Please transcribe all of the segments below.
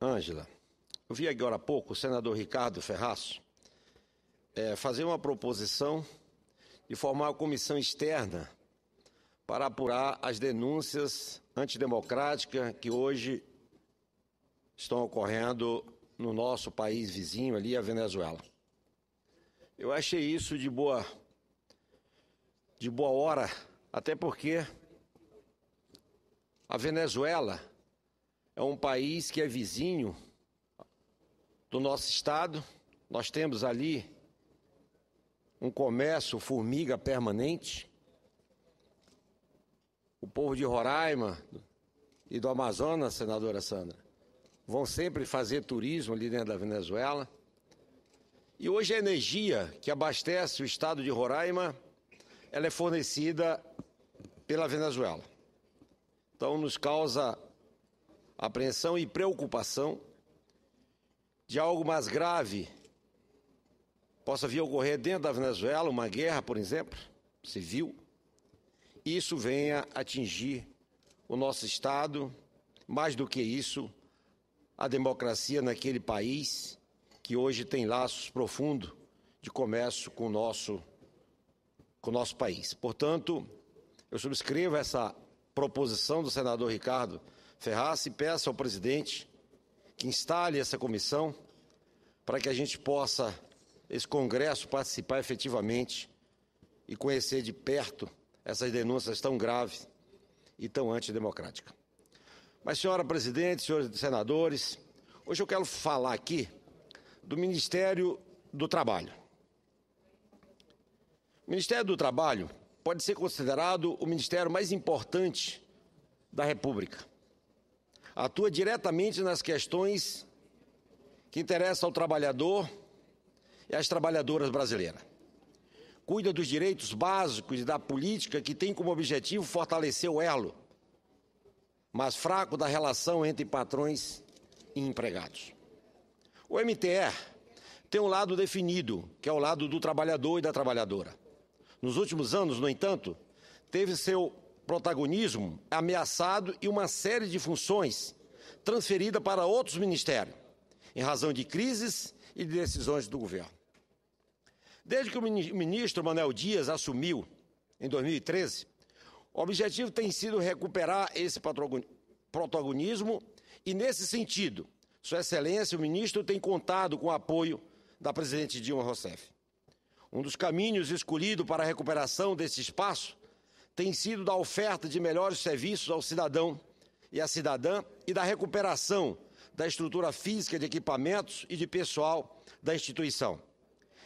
Ângela, eu vi agora há pouco o senador Ricardo Ferraço é, fazer uma proposição de formar uma comissão externa para apurar as denúncias antidemocráticas que hoje estão ocorrendo no nosso país vizinho ali, a Venezuela. Eu achei isso de boa de boa hora, até porque a Venezuela é um país que é vizinho do nosso estado. Nós temos ali um comércio formiga permanente. O povo de Roraima e do Amazonas, senadora Sandra, vão sempre fazer turismo ali dentro da Venezuela. E hoje a energia que abastece o estado de Roraima, ela é fornecida pela Venezuela. Então nos causa apreensão e preocupação de algo mais grave possa vir a ocorrer dentro da Venezuela, uma guerra, por exemplo, civil, e isso venha atingir o nosso Estado, mais do que isso, a democracia naquele país que hoje tem laços profundos de comércio com o nosso, com o nosso país. Portanto, eu subscrevo essa proposição do senador Ricardo Ferraz e peço ao presidente que instale essa comissão para que a gente possa, esse Congresso, participar efetivamente e conhecer de perto essas denúncias tão graves e tão antidemocráticas. Mas, senhora presidente, senhores senadores, hoje eu quero falar aqui do Ministério do Trabalho. O Ministério do Trabalho pode ser considerado o ministério mais importante da República atua diretamente nas questões que interessam ao trabalhador e às trabalhadoras brasileiras. Cuida dos direitos básicos e da política que tem como objetivo fortalecer o elo mas fraco da relação entre patrões e empregados. O MTE tem um lado definido, que é o lado do trabalhador e da trabalhadora. Nos últimos anos, no entanto, teve seu protagonismo ameaçado e uma série de funções transferida para outros ministérios, em razão de crises e de decisões do governo. Desde que o ministro Manuel Dias assumiu, em 2013, o objetivo tem sido recuperar esse protagonismo e, nesse sentido, Sua Excelência, o ministro, tem contado com o apoio da presidente Dilma Rousseff. Um dos caminhos escolhido para a recuperação desse espaço tem sido da oferta de melhores serviços ao cidadão e à cidadã e da recuperação da estrutura física de equipamentos e de pessoal da instituição.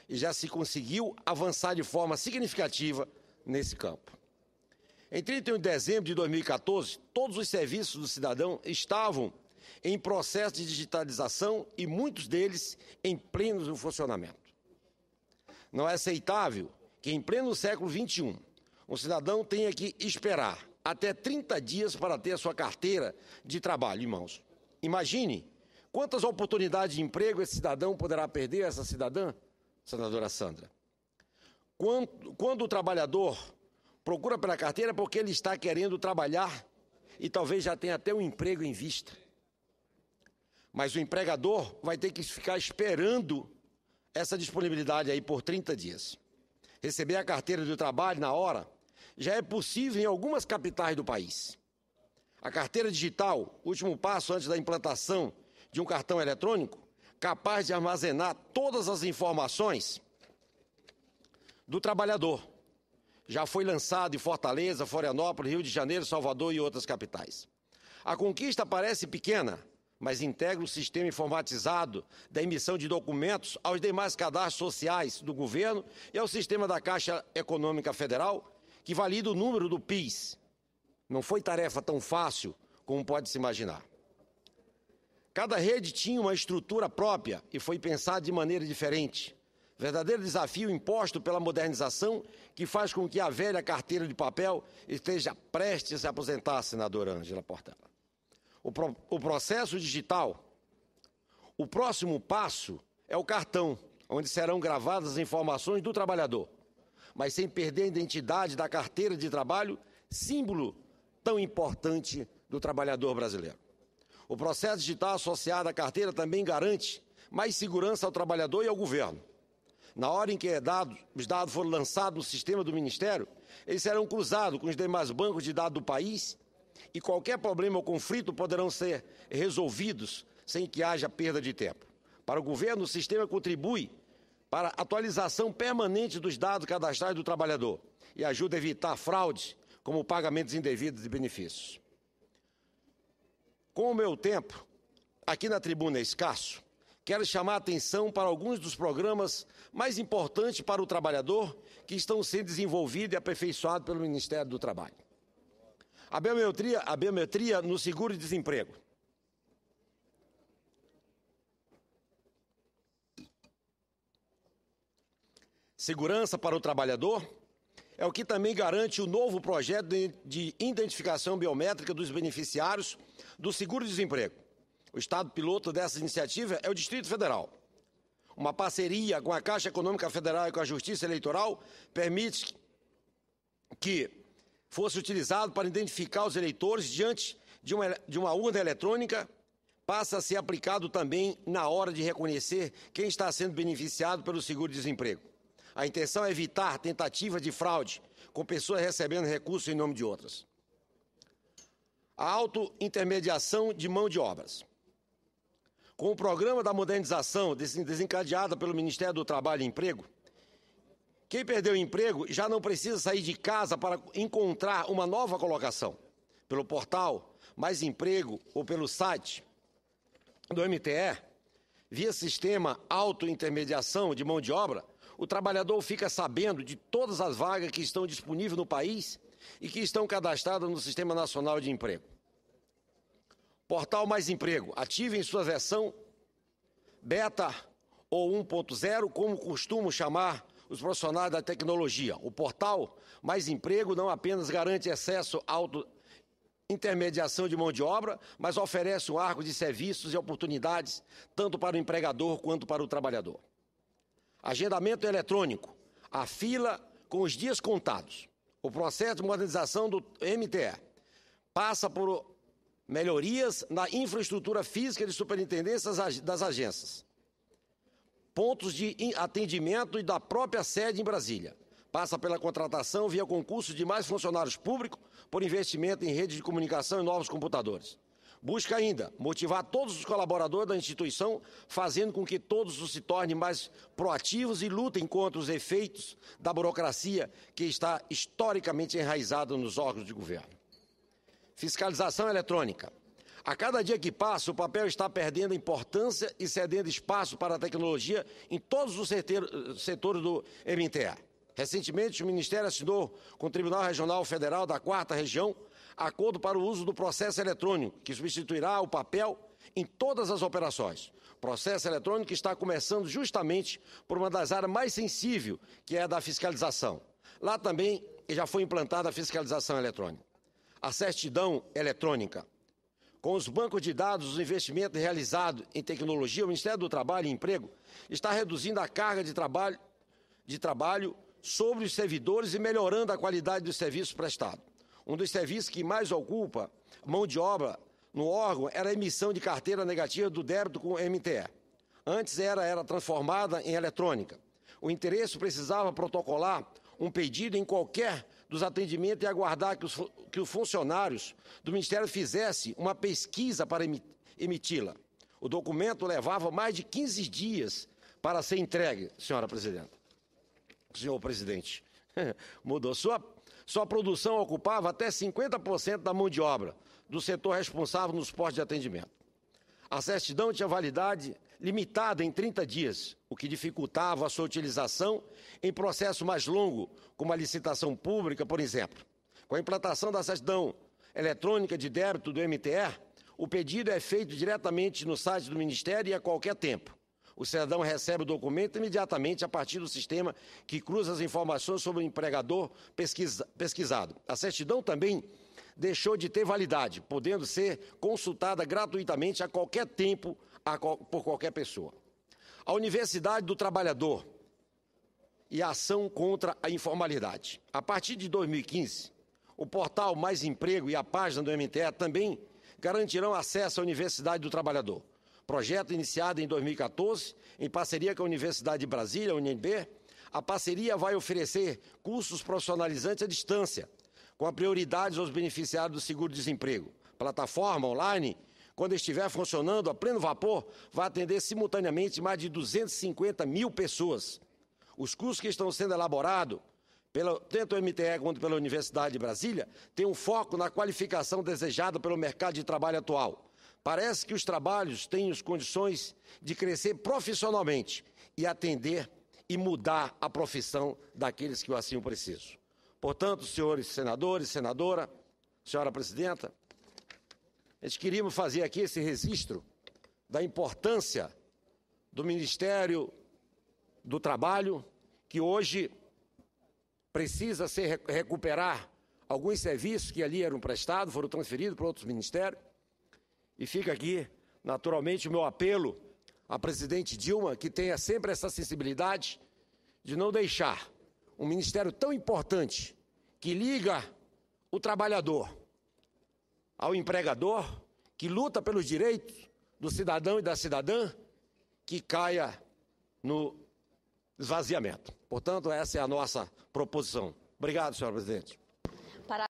E já se conseguiu avançar de forma significativa nesse campo. Em 31 de dezembro de 2014, todos os serviços do cidadão estavam em processo de digitalização e muitos deles em pleno funcionamento. Não é aceitável que, em pleno século XXI, o cidadão tem que esperar até 30 dias para ter a sua carteira de trabalho em mãos. Imagine quantas oportunidades de emprego esse cidadão poderá perder, essa cidadã, senadora Sandra. Quando, quando o trabalhador procura pela carteira é porque ele está querendo trabalhar e talvez já tenha até um emprego em vista. Mas o empregador vai ter que ficar esperando essa disponibilidade aí por 30 dias. Receber a carteira de trabalho na hora já é possível em algumas capitais do país. A carteira digital, último passo antes da implantação de um cartão eletrônico, capaz de armazenar todas as informações do trabalhador. Já foi lançado em Fortaleza, Florianópolis, Rio de Janeiro, Salvador e outras capitais. A conquista parece pequena, mas integra o sistema informatizado da emissão de documentos aos demais cadastros sociais do governo e ao sistema da Caixa Econômica Federal, que valida o número do PIS. Não foi tarefa tão fácil como pode se imaginar. Cada rede tinha uma estrutura própria e foi pensada de maneira diferente. Verdadeiro desafio imposto pela modernização que faz com que a velha carteira de papel esteja prestes a aposentar, senadora Ângela Portela. O, pro, o processo digital. O próximo passo é o cartão, onde serão gravadas as informações do trabalhador mas sem perder a identidade da carteira de trabalho, símbolo tão importante do trabalhador brasileiro. O processo digital associado à carteira também garante mais segurança ao trabalhador e ao governo. Na hora em que é os dados foram lançados no sistema do Ministério, eles serão cruzados com os demais bancos de dados do país e qualquer problema ou conflito poderão ser resolvidos sem que haja perda de tempo. Para o governo, o sistema contribui para atualização permanente dos dados cadastrais do trabalhador e ajuda a evitar fraudes, como pagamentos indevidos de benefícios. Com o meu tempo, aqui na tribuna é escasso, quero chamar a atenção para alguns dos programas mais importantes para o trabalhador que estão sendo desenvolvidos e aperfeiçoados pelo Ministério do Trabalho. A biometria, a biometria no seguro-desemprego segurança para o trabalhador é o que também garante o novo projeto de identificação biométrica dos beneficiários do seguro-desemprego. O estado piloto dessa iniciativa é o Distrito Federal. Uma parceria com a Caixa Econômica Federal e com a Justiça Eleitoral permite que fosse utilizado para identificar os eleitores diante de uma, de uma urna eletrônica passa a ser aplicado também na hora de reconhecer quem está sendo beneficiado pelo seguro-desemprego. A intenção é evitar tentativas de fraude com pessoas recebendo recursos em nome de outras. A auto-intermediação de mão de obras. Com o programa da modernização desencadeada pelo Ministério do Trabalho e Emprego, quem perdeu o emprego já não precisa sair de casa para encontrar uma nova colocação pelo portal Mais Emprego ou pelo site do MTE, via sistema auto-intermediação de mão de obra, o trabalhador fica sabendo de todas as vagas que estão disponíveis no país e que estão cadastradas no Sistema Nacional de Emprego. Portal Mais Emprego, ative em sua versão beta ou 1.0, como costumo chamar os profissionais da tecnologia. O portal Mais Emprego não apenas garante acesso à auto intermediação de mão de obra, mas oferece um arco de serviços e oportunidades tanto para o empregador quanto para o trabalhador. Agendamento eletrônico. A fila com os dias contados. O processo de modernização do MTE passa por melhorias na infraestrutura física de superintendências das agências, pontos de atendimento e da própria sede em Brasília. Passa pela contratação via concurso de mais funcionários públicos por investimento em rede de comunicação e novos computadores. Busca ainda motivar todos os colaboradores da instituição, fazendo com que todos se tornem mais proativos e lutem contra os efeitos da burocracia que está historicamente enraizada nos órgãos de governo. Fiscalização eletrônica. A cada dia que passa, o papel está perdendo importância e cedendo espaço para a tecnologia em todos os setores do MTA. Recentemente, o Ministério assinou com o Tribunal Regional Federal da Quarta Região acordo para o uso do processo eletrônico, que substituirá o papel em todas as operações. processo eletrônico está começando justamente por uma das áreas mais sensíveis, que é a da fiscalização. Lá também já foi implantada a fiscalização eletrônica. A certidão eletrônica. Com os bancos de dados, o investimento realizado em tecnologia, o Ministério do Trabalho e Emprego está reduzindo a carga de trabalho, de trabalho sobre os servidores e melhorando a qualidade do serviço prestado. Um dos serviços que mais ocupa mão de obra no órgão era a emissão de carteira negativa do débito com o MTE. Antes era, era transformada em eletrônica. O interesse precisava protocolar um pedido em qualquer dos atendimentos e aguardar que os, que os funcionários do Ministério fizessem uma pesquisa para emiti-la. O documento levava mais de 15 dias para ser entregue, senhora presidenta. Senhor presidente, mudou sua sua produção ocupava até 50% da mão de obra do setor responsável nos postos de atendimento. A certidão tinha validade limitada em 30 dias, o que dificultava a sua utilização em processo mais longo, como a licitação pública, por exemplo. Com a implantação da certidão eletrônica de débito do MTR, o pedido é feito diretamente no site do Ministério e a qualquer tempo. O cidadão recebe o documento imediatamente a partir do sistema que cruza as informações sobre o empregador pesquisa, pesquisado. A certidão também deixou de ter validade, podendo ser consultada gratuitamente a qualquer tempo a, por qualquer pessoa. A Universidade do Trabalhador e a ação contra a informalidade. A partir de 2015, o portal Mais Emprego e a página do MTE também garantirão acesso à Universidade do Trabalhador. Projeto iniciado em 2014, em parceria com a Universidade de Brasília, UNB, a parceria vai oferecer cursos profissionalizantes à distância, com a prioridade aos beneficiários do seguro-desemprego. Plataforma online, quando estiver funcionando a pleno vapor, vai atender simultaneamente mais de 250 mil pessoas. Os cursos que estão sendo elaborados, pela, tanto o MTE quanto pela Universidade de Brasília, têm um foco na qualificação desejada pelo mercado de trabalho atual Parece que os trabalhos têm as condições de crescer profissionalmente e atender e mudar a profissão daqueles que o assim precisam. Portanto, senhores senadores, senadora, senhora presidenta, nós queríamos fazer aqui esse registro da importância do Ministério do Trabalho, que hoje precisa se recuperar alguns serviços que ali eram prestados, foram transferidos para outros ministérios, e fica aqui, naturalmente, o meu apelo à presidente Dilma, que tenha sempre essa sensibilidade de não deixar um ministério tão importante que liga o trabalhador ao empregador, que luta pelos direitos do cidadão e da cidadã, que caia no esvaziamento. Portanto, essa é a nossa proposição. Obrigado, senhor presidente.